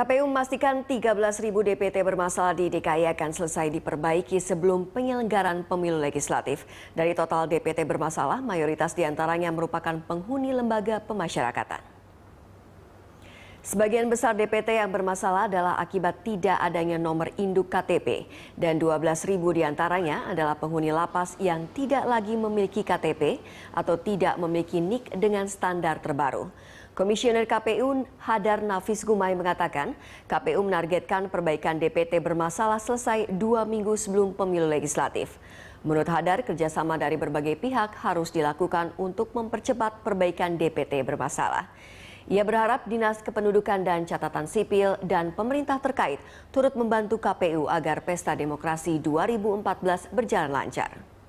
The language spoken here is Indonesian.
KPU memastikan 13.000 DPT bermasalah di DKI akan selesai diperbaiki sebelum penyelenggaran pemilu legislatif. Dari total DPT bermasalah, mayoritas diantaranya merupakan penghuni lembaga pemasyarakatan. Sebagian besar DPT yang bermasalah adalah akibat tidak adanya nomor induk KTP dan 12 ribu diantaranya adalah penghuni lapas yang tidak lagi memiliki KTP atau tidak memiliki NIK dengan standar terbaru. Komisioner KPU Hadar Nafis Gumai mengatakan KPU menargetkan perbaikan DPT bermasalah selesai dua minggu sebelum pemilu legislatif. Menurut Hadar, kerjasama dari berbagai pihak harus dilakukan untuk mempercepat perbaikan DPT bermasalah. Ia berharap Dinas Kependudukan dan Catatan Sipil dan pemerintah terkait turut membantu KPU agar Pesta Demokrasi 2014 berjalan lancar.